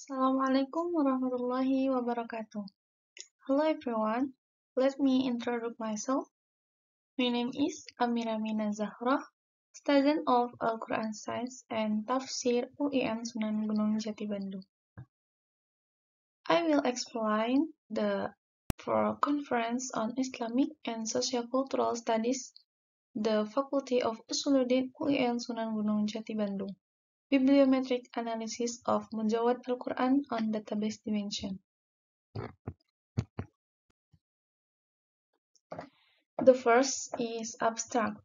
Assalamualaikum warahmatullahi wabarakatuh. Hello everyone, let me introduce myself. My name is Amira Mina Zahra, student of Al-Quran Science and Tafsir UIM Sunan Gunung Jati Bandung. I will explain the for conference on Islamic and Sociocultural Studies, the Faculty of Usuluddin UIN Sunan Gunung Jati Bandung. Bibliometric analysis of Mujawwad al-Quran on database dimension. The first is abstract,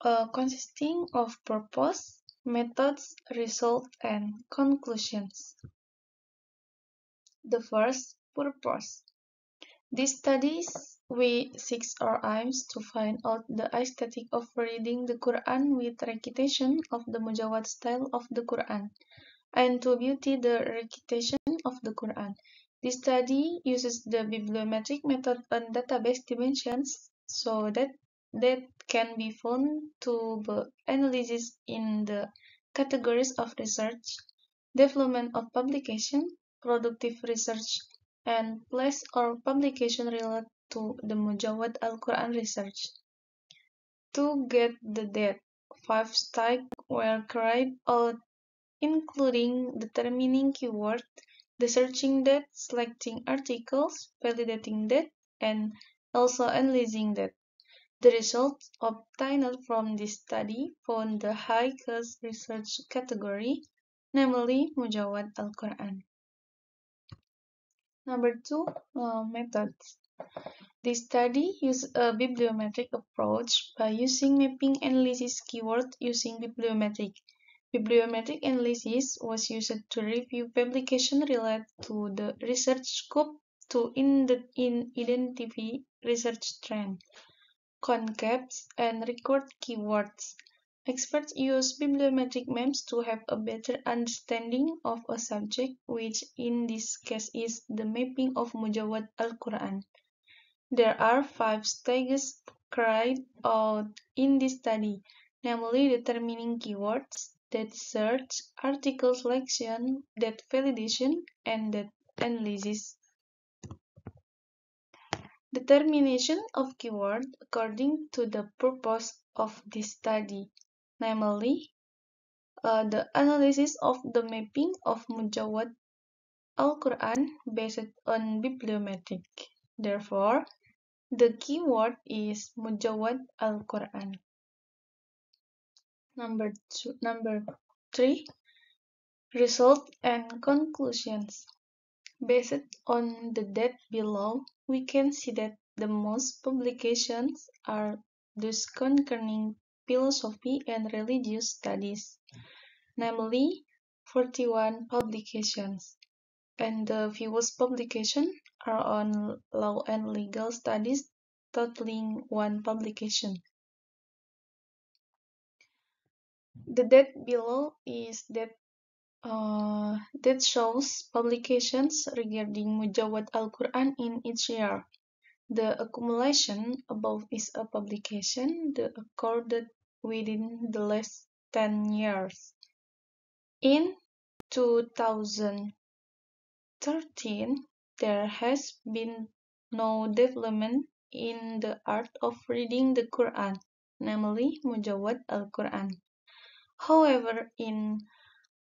uh, consisting of purpose, methods, result, and conclusions. The first purpose. These studies we seek our aims to find out the aesthetic of reading the Quran with recitation of the Mujawad style of the Quran and to beauty the recitation of the Quran. This study uses the bibliometric method on database dimensions so that that can be found to be analysis in the categories of research, development of publication, productive research, and place or publication related to the Mujawad Al-Quran research. To get the data, five steps were carried out, including determining keyword, the searching that, selecting articles, validating that, and also analyzing that. The results obtained from this study found the highest research category, namely Mujawad Al-Quran. Number two, uh, methods. The study used a bibliometric approach by using mapping analysis keywords using bibliometric. Bibliometric analysis was used to review publication related to the research scope to in the, in identify research trend, concepts, and record keywords. Experts use bibliometric maps to have a better understanding of a subject, which in this case is the mapping of Mujawad al-Quran. There are five stages carried out in this study, namely determining keywords, that search, article selection, that validation, and that analysis. Determination of keyword according to the purpose of this study, namely uh, the analysis of the mapping of Mujawad Al-Quran based on bibliometric. Therefore, the keyword is Mujawad al-Quran. Number two, number three, result and conclusions. Based on the data below, we can see that the most publications are those concerning philosophy and religious studies, namely 41 publications, and the fewest publication are on law and legal studies, totaling one publication. The date below is that uh, that shows publications regarding Mujawad Al-Quran in each year. The accumulation above is a publication that occurred within the last 10 years. In 2013, there has been no development in the art of reading the Quran, namely Mujawwad al-Quran. However, in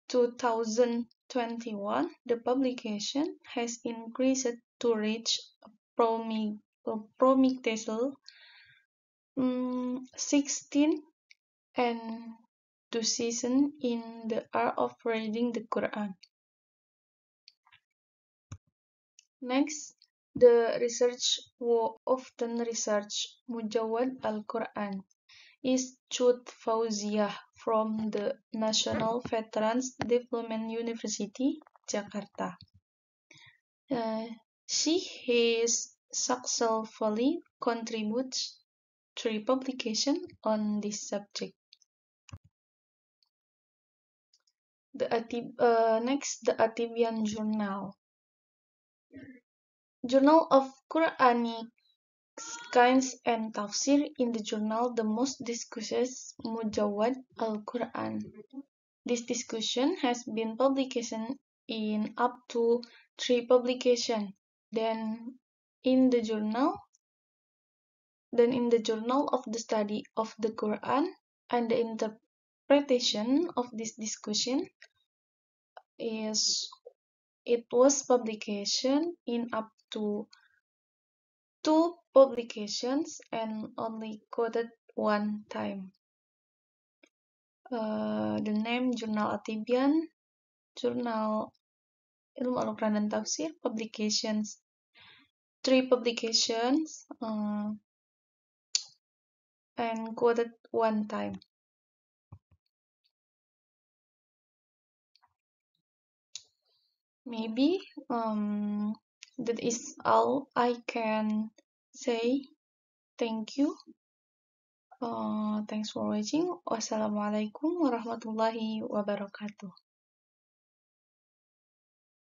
2021, the publication has increased to reach approximately um, 16 and two seasons in the art of reading the Quran. Next, the research who often research Mujawad al-Quran is Chut Fauziah from the National Veterans Development University, Jakarta. Uh, she has successfully contributed three publications on this subject. The uh, next, the Atibian Journal. Journal of Quranic Science and Tafsir In the journal the most discusses Mujawad al-Quran. This discussion has been publication in up to three publication. Then in the journal then in the journal of the study of the Quran and the interpretation of this discussion is it was publication in up to two publications and only quoted one time. Uh, the name Journal Atibian, Journal Ilmu alukran quran dan Tafsir, publications, three publications, uh, and quoted one time. maybe um, that is all I can say. Thank you. Uh, thanks for watching. Wassalamualaikum warahmatullahi wabarakatuh.